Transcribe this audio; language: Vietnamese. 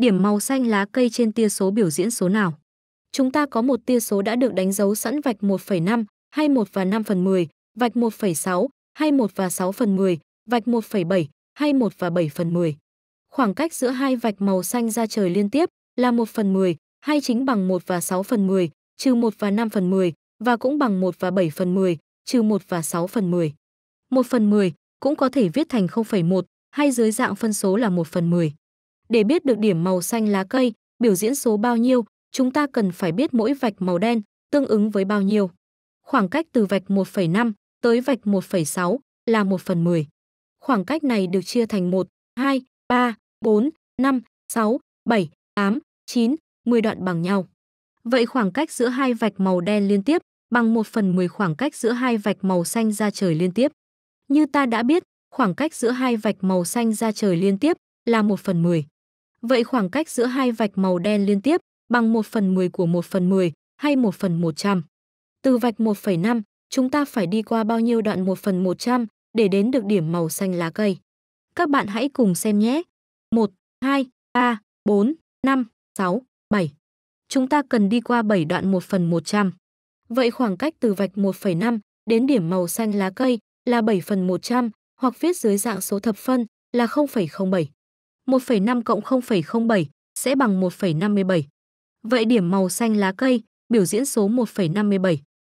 điểm màu xanh lá cây trên tia số biểu diễn số nào. Chúng ta có một tia số đã được đánh dấu sẵn vạch 1,5 hay 1 và 5 phần 10, vạch 1,6 hay 1 và 6 phần 10, vạch 1,7 hay 1 và 7 phần 10. Khoảng cách giữa hai vạch màu xanh ra trời liên tiếp là 1 phần 10 hay chính bằng 1 và 6 phần 10, trừ 1 và 5 phần 10 và cũng bằng 1 và 7 phần 10, trừ 1 và 6 phần 10. 1 phần 10 cũng có thể viết thành 0,1 hay dưới dạng phân số là 1 phần 10. Để biết được điểm màu xanh lá cây, biểu diễn số bao nhiêu, chúng ta cần phải biết mỗi vạch màu đen tương ứng với bao nhiêu. Khoảng cách từ vạch 1,5 tới vạch 1,6 là 1 phần 10. Khoảng cách này được chia thành 1, 2, 3, 4, 5, 6, 7, 8, 9, 10 đoạn bằng nhau. Vậy khoảng cách giữa hai vạch màu đen liên tiếp bằng 1 phần 10 khoảng cách giữa hai vạch màu xanh ra trời liên tiếp. Như ta đã biết, khoảng cách giữa hai vạch màu xanh ra trời liên tiếp là 1 phần 10. Vậy khoảng cách giữa hai vạch màu đen liên tiếp bằng 1 phần 10 của 1 phần 10 hay 1 phần 100? Từ vạch 1,5, chúng ta phải đi qua bao nhiêu đoạn 1 phần 100 để đến được điểm màu xanh lá cây? Các bạn hãy cùng xem nhé. 1, 2, 3, 4, 5, 6, 7. Chúng ta cần đi qua 7 đoạn 1 phần 100. Vậy khoảng cách từ vạch 1,5 đến điểm màu xanh lá cây là 7 phần 100 hoặc viết dưới dạng số thập phân là 0,07. 1,5 cộng 0,07 sẽ bằng 1,57. Vậy điểm màu xanh lá cây biểu diễn số 1,57.